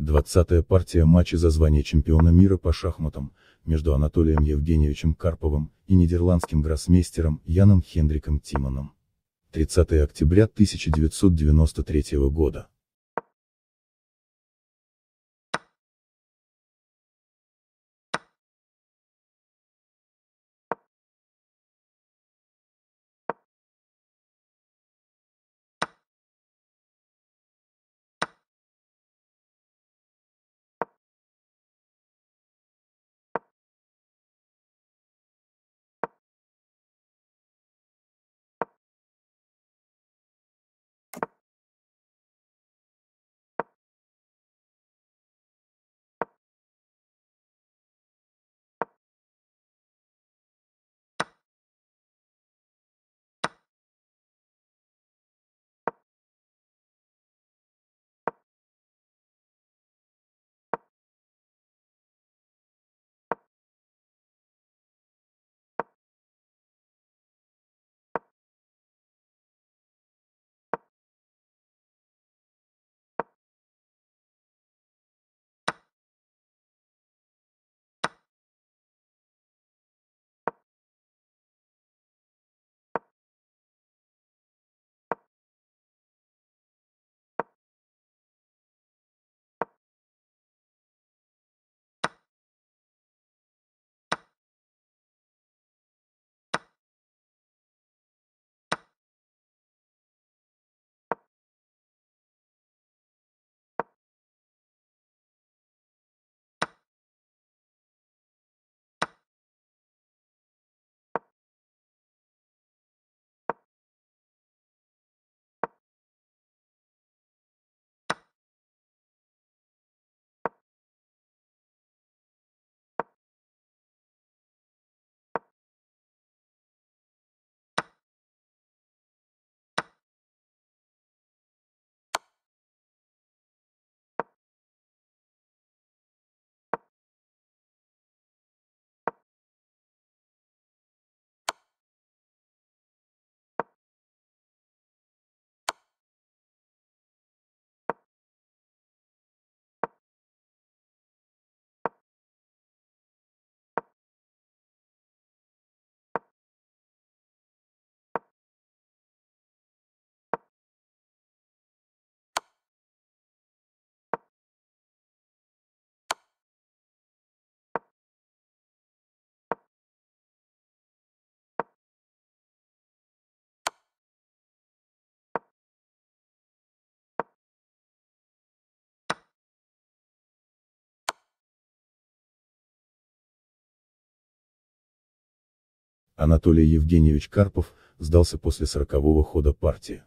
20-я партия матча за звание чемпиона мира по шахматам, между Анатолием Евгеньевичем Карповым и нидерландским гроссмейстером Яном Хендриком Тимоном. 30 октября 1993 года. Анатолий Евгеньевич Карпов, сдался после сорокового хода партии.